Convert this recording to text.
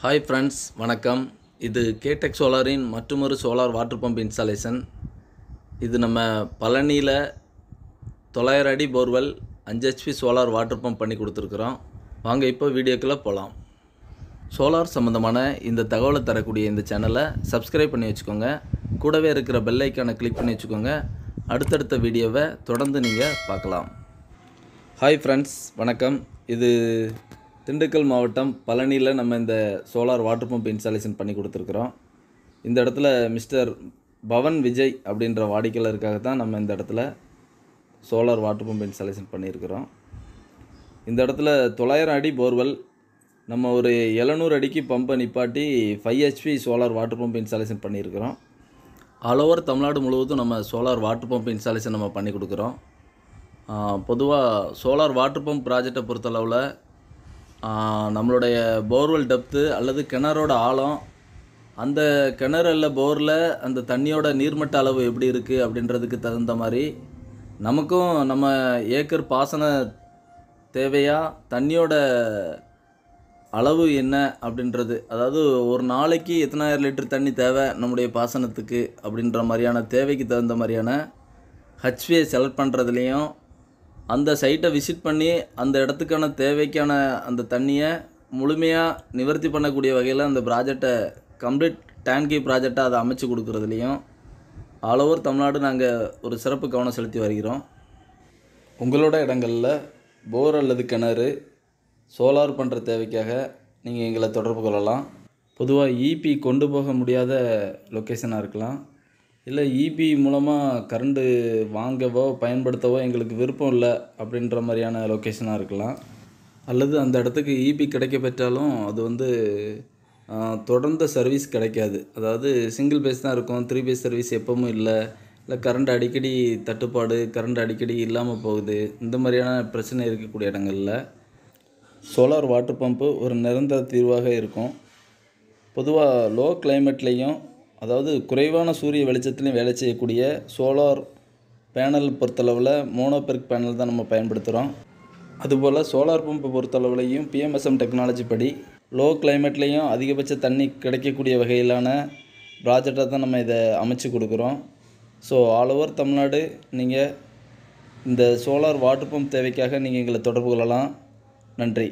hi friends வணக்கம் இது கேடெக் சோலாரின் மற்றொரு சோலார் வாட்டர் பம்ப் இன்ஸ்டாலேஷன் இது நம்ம பழனியில் தொள்ளாயிரம் அடி போர்வெல் அஞ்சு ஹெச்பி சோலார் வாட்டர் பம்ப் பண்ணி கொடுத்துருக்குறோம் வாங்க இப்போ வீடியோக்குள்ளே போகலாம் சோலார் சம்மந்தமான இந்த தகவலை தரக்கூடிய இந்த சேனலை சப்ஸ்கிரைப் பண்ணி வச்சுக்கோங்க கூடவே இருக்கிற பெல் ஐக்கானை கிளிக் பண்ணி வச்சுக்கோங்க அடுத்தடுத்த வீடியோவை தொடர்ந்து நீங்கள் பார்க்கலாம் ஹாய் ஃப்ரெண்ட்ஸ் வணக்கம் இது திண்டுக்கல் மாவட்டம் பழனியில் நம்ம இந்த சோலார் வாட்டர் பம்ப் இன்ஸ்டாலேஷன் பண்ணி கொடுத்துருக்குறோம் இந்த இடத்துல மிஸ்டர் பவன் விஜய் அப்படின்ற வாடிக்கையாளருக்காக தான் நம்ம இந்த இடத்துல சோலார் வாட்டர் பம்ப் இன்ஸ்டாலேஷன் பண்ணியிருக்கிறோம் இந்த இடத்துல தொள்ளாயிரம் அடி போர்வெல் நம்ம ஒரு எழுநூறு அடிக்கு பம்பை நிப்பாட்டி five HP solar water pump installation பண்ணியிருக்கிறோம் ஆல் ஓவர் தமிழ்நாடு முழுவதும் நம்ம சோலார் வாட்டர் பம்ப் இன்ஸ்டாலேஷன் நம்ம பண்ணி கொடுக்குறோம் பொதுவாக சோலார் வாட்டர் பம்ப் ப்ராஜெக்டை பொறுத்தளவில் நம்மளுடைய போர்வெல் டெப்த்து அல்லது கிணறோட ஆழம் அந்த கிணறு இல்லை போரில் அந்த தண்ணியோட நீர்மட்ட அளவு எப்படி இருக்குது அப்படின்றதுக்கு தகுந்த மாதிரி நமக்கும் நம்ம ஏக்கர் பாசன தேவையாக தண்ணியோட அளவு என்ன அப்படின்றது அதாவது ஒரு நாளைக்கு எத்தனாயிரம் லிட்டர் தண்ணி தேவை நம்முடைய பாசனத்துக்கு அப்படின்ற மாதிரியான தேவைக்கு தகுந்த மாதிரியான ஹச்பியை செலக்ட் பண்ணுறதுலேயும் அந்த சைட்டை விசிட் பண்ணி அந்த இடத்துக்கான தேவைக்கான அந்த தண்ணியை முழுமையாக நிவர்த்தி பண்ணக்கூடிய வகையில் அந்த ப்ராஜெக்டை கம்ப்ளீட் டேங்கி ப்ராஜெக்டாக அதை அமைச்சு கொடுக்குறதுலையும் ஆல் ஓவர் தமிழ்நாடு நாங்கள் ஒரு சிறப்பு கவனம் செலுத்தி வருகிறோம் உங்களோட இடங்களில் போர் அல்லது கிணறு சோலார் பண்ணுற தேவைக்காக நீங்கள் எங்களை தொடர்பு கொள்ளலாம் பொதுவாக ஈபி e கொண்டு போக முடியாத லொக்கேஷனாக இருக்கலாம் இல்லை இபி e மூலமாக கரண்டு வாங்கவோ பயன்படுத்தவோ எங்களுக்கு விருப்பம் இல்லை அப்படின்ற மாதிரியான லொக்கேஷனாக இருக்கலாம் அல்லது அந்த இடத்துக்கு இபி e கிடைக்க பெற்றாலும் அது வந்து தொடர்ந்த சர்வீஸ் கிடைக்காது அதாவது சிங்கிள் பேஸ் தான் இருக்கும் த்ரீ பேஸ் சர்வீஸ் எப்பவும் இல்லை இல்லை கரண்ட் அடிக்கடி தட்டுப்பாடு கரண்ட் அடிக்கடி இல்லாமல் போகுது இந்த மாதிரியான பிரச்சனை இருக்கக்கூடிய இடங்களில் சோலார் வாட்டர் பம்பு ஒரு நிரந்தர தீர்வாக இருக்கும் பொதுவாக லோ கிளைமேட்லேயும் அதாவது குறைவான சூரிய வெளிச்சத்துலையும் வேலை செய்யக்கூடிய சோலார் பேனல் பொறுத்தளவில் மோனோபெர்க் பேனல் தான் நம்ம பயன்படுத்துகிறோம் அதுபோல் சோலார் பம்பை பொறுத்தளவுலையும் பிஎம்எஸ்எம் டெக்னாலஜி படி லோ கிளைமேட்லேயும் அதிகபட்ச தண்ணி கிடைக்கக்கூடிய வகையிலான ப்ராஜெக்டாக தான் நம்ம இதை அமைச்சு கொடுக்குறோம் ஸோ ஆல் ஓவர் தமிழ்நாடு நீங்கள் இந்த சோலார் வாட்டர் பம்ப் தேவைக்காக நீங்கள் எங்களை தொடர்பு கொள்ளலாம் நன்றி